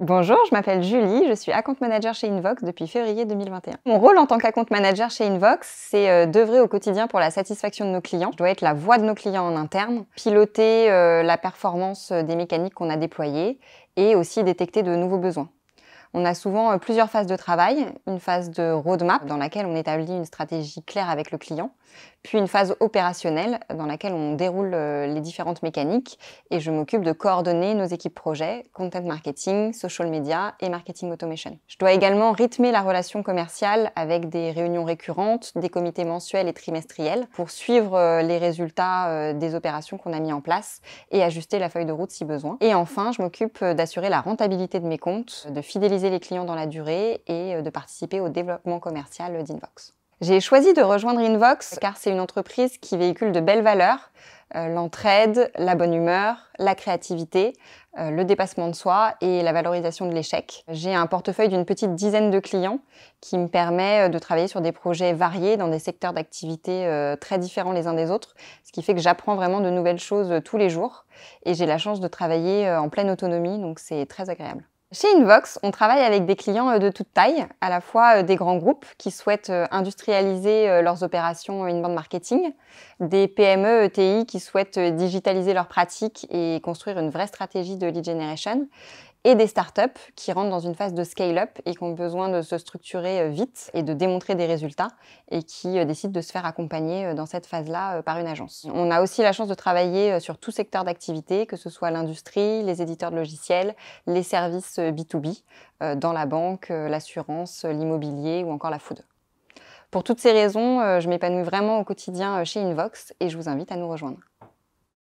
Bonjour, je m'appelle Julie, je suis account manager chez Invox depuis février 2021. Mon rôle en tant qu'account manager chez Invox, c'est euh, d'œuvrer au quotidien pour la satisfaction de nos clients. Je dois être la voix de nos clients en interne, piloter euh, la performance euh, des mécaniques qu'on a déployées et aussi détecter de nouveaux besoins. On a souvent euh, plusieurs phases de travail. Une phase de roadmap dans laquelle on établit une stratégie claire avec le client, puis une phase opérationnelle dans laquelle on déroule euh, les différentes mécaniques et je m'occupe de coordonner nos équipes projet, content marketing, social media et marketing automation. Je dois également rythmer la relation commerciale avec des réunions récurrentes, des comités mensuels et trimestriels pour suivre euh, les résultats des opérations qu'on a mis en place et ajuster la feuille de route si besoin. Et enfin, je m'occupe d'assurer la rentabilité de mes comptes, de fidéliser les clients dans la durée et euh, de participer au développement commercial d'Invox. J'ai choisi de rejoindre Invox car c'est une entreprise qui véhicule de belles valeurs, euh, l'entraide, la bonne humeur, la créativité, euh, le dépassement de soi et la valorisation de l'échec. J'ai un portefeuille d'une petite dizaine de clients qui me permet de travailler sur des projets variés dans des secteurs d'activité très différents les uns des autres, ce qui fait que j'apprends vraiment de nouvelles choses tous les jours et j'ai la chance de travailler en pleine autonomie, donc c'est très agréable. Chez Invox, on travaille avec des clients euh, de toutes tailles, à la fois euh, des grands groupes qui souhaitent euh, industrialiser leurs opérations bande marketing, des PME ETI qui souhaitent digitaliser leurs pratiques et construire une vraie stratégie de lead generation, et des startups qui rentrent dans une phase de scale-up et qui ont besoin de se structurer euh, vite et de démontrer des résultats et qui euh, décident de se faire accompagner euh, dans cette phase-là par une agence. On a aussi la chance de travailler sur tout secteur d'activité, que ce soit l'industrie, les éditeurs de logiciels, les services B2B, dans la banque, l'assurance, l'immobilier ou encore la food. Pour toutes ces raisons, je m'épanouis vraiment au quotidien chez Invox et je vous invite à nous rejoindre.